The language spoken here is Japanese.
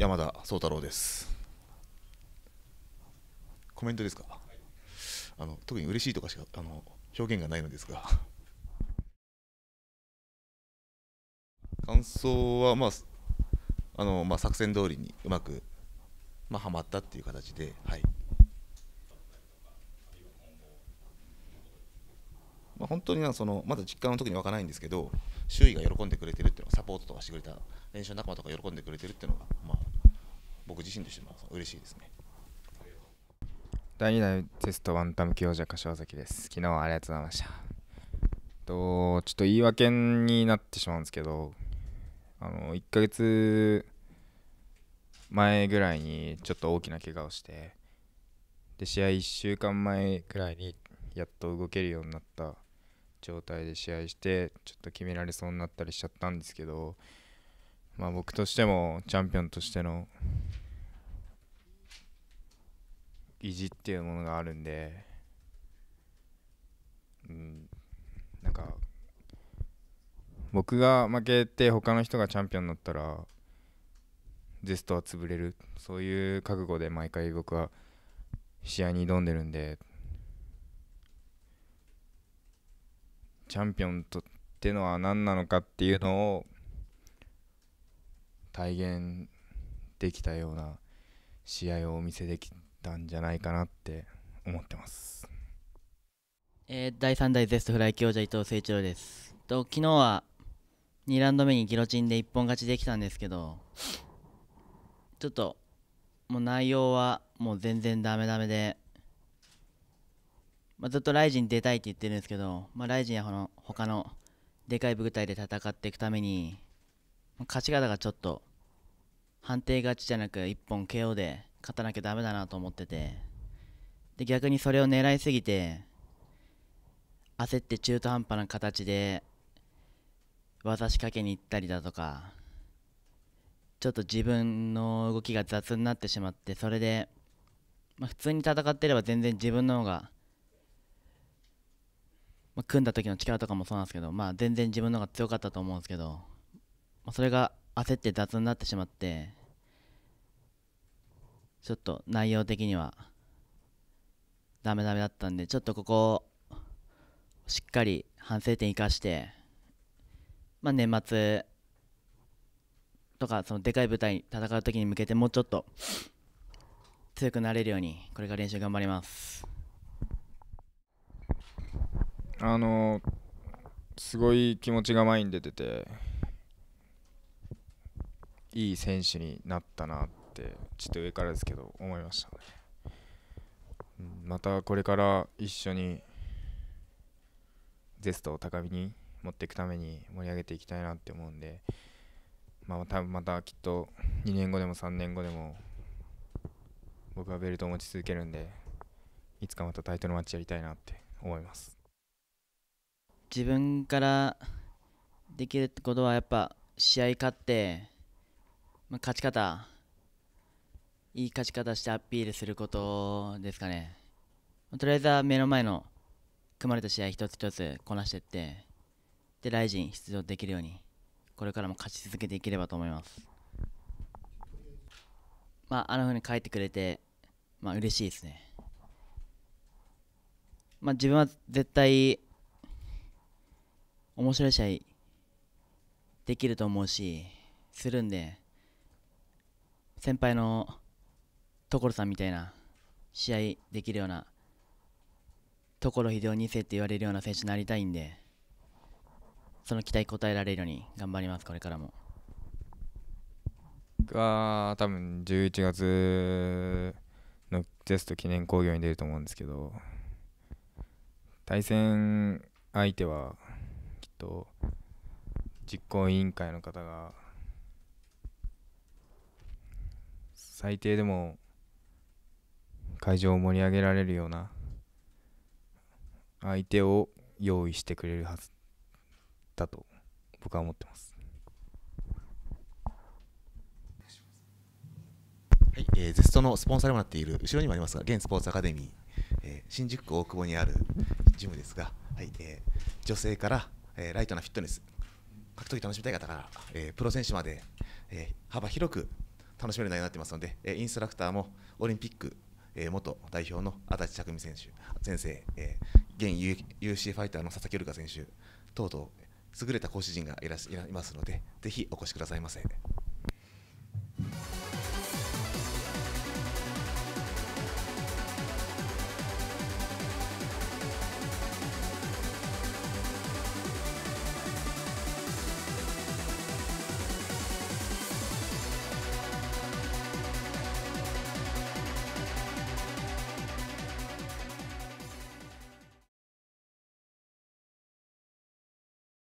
山田壮太郎ですコメントですか、はい、あの特に嬉しいとかしかあの表現がないのですが感想はまああのまあ、作戦通りにうまく、まあ、はまったっていう形で、はい、まあ、本当になそのまだ実感は特に湧かないんですけど周囲が喜んでくれてるっていうのはサポートとかしてくれた練習仲間とか喜んでくれてるっていうのが、まあ、僕自身としても嬉しいですね第2代テストワンタム強者柏崎です昨日ありがとうございましたとちょっと言い訳になってしまうんですけどあの1ヶ月前ぐらいにちょっと大きな怪我をしてで試合1週間前ぐらいにやっと動けるようになった状態で試合してちょっと決められそうになったりしちゃったんですけどまあ僕としてもチャンピオンとしての意地っていうものがあるんで、うん、なんか僕が負けて他の人がチャンピオンになったらゼストは潰れるそういう覚悟で毎回僕は試合に挑んでるんでチャンピオンとってのは何なのかっていうのを体現できたような試合をお見せできたんじゃないかなって思ってます。えー、第3代ゼストフライ強者伊藤誠一郎です。と昨日は2ラウンド目にギロチンで一本勝ちできたんですけど、ちょっともう内容はもう全然ダメダメで、まあ、ずっとライジン出たいって言ってるんですけど、まあ、ライジンはこの他のでかい舞台で戦っていくために、勝ち方がちょっと判定勝ちじゃなく一本 KO で勝たなきゃダメだなと思っててで逆にそれを狙いすぎて焦って中途半端な形で技仕掛けに行ったりだとかちょっと自分の動きが雑になってしまってそれで、まあ、普通に戦ってれば全然自分の方が、まあ、組んだ時の力とかもそうなんですけど、まあ、全然自分の方が強かったと思うんですけど、まあ、それが焦って雑になってしまってちょっと内容的にはダメダメだったんで、ちょっとここ、しっかり反省点生かして、まあ、年末とか、そのでかい舞台に戦う時に向けて、もうちょっと強くなれるように、これから練習頑張ります。あのすごい気持ちが前に出てていい選手になったなっってちょっと上からですけど思いましたね、またこれから一緒にゼストを高みに持っていくために盛り上げていきたいなって思うんで、まあ、多分またきっと2年後でも3年後でも僕はベルトを持ち続けるんでいつかまたタイトルマッチやりたいなって思います自分からできることはやっぱ試合勝って、まあ、勝ち方いい勝ち方してアピールすることですかね。とりあえずは目の前の組まれた試合一つ一つこなしていって、で、ライジン出場できるように、これからも勝ち続けていければと思います。まあ、あのうに書いてくれて、まあ、嬉しいですね。まあ、自分は絶対、面白い試合、できると思うし、するんで、先輩の所さんみたいな試合できるような所秀夫2世って言われるような選手になりたいんでその期待応えられるように頑張りますこれからも僕は多分11月のテスト記念興行に出ると思うんですけど対戦相手はきっと実行委員会の方が最低でも会場を盛り上げられるような相手を用意してくれるはずだと僕は思ってます。はいえー、ゼストのスポンサーにもなっている後ろにもありますが現スポーツアカデミー、えー、新宿区大久保にあるジムですが、はいえー、女性から、えー、ライトなフィットネス格闘技楽しみたい方から、えー、プロ選手まで、えー、幅広く楽しめる内容になってますので、えー、インストラクターもオリンピックえー、元代表の足立匠選手先生、えー、現 UFC ファイターの佐々木瑠香選手等々優れた講師陣がいらっしゃいますのでぜひお越しくださいませ。